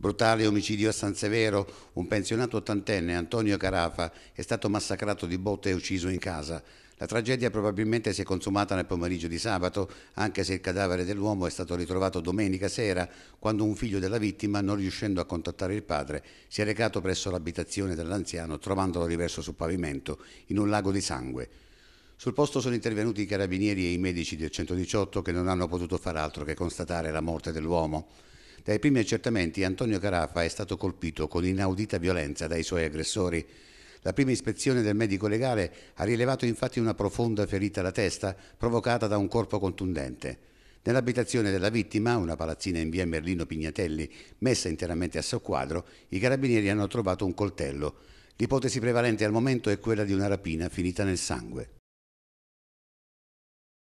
Brutale omicidio a San Severo, un pensionato ottantenne, Antonio Carafa, è stato massacrato di botte e ucciso in casa. La tragedia probabilmente si è consumata nel pomeriggio di sabato, anche se il cadavere dell'uomo è stato ritrovato domenica sera, quando un figlio della vittima, non riuscendo a contattare il padre, si è recato presso l'abitazione dell'anziano, trovandolo riverso sul pavimento, in un lago di sangue. Sul posto sono intervenuti i carabinieri e i medici del 118 che non hanno potuto far altro che constatare la morte dell'uomo. Dai primi accertamenti Antonio Carafa è stato colpito con inaudita violenza dai suoi aggressori. La prima ispezione del medico legale ha rilevato infatti una profonda ferita alla testa provocata da un corpo contundente. Nell'abitazione della vittima, una palazzina in via Merlino Pignatelli, messa interamente a soqquadro, i carabinieri hanno trovato un coltello. L'ipotesi prevalente al momento è quella di una rapina finita nel sangue.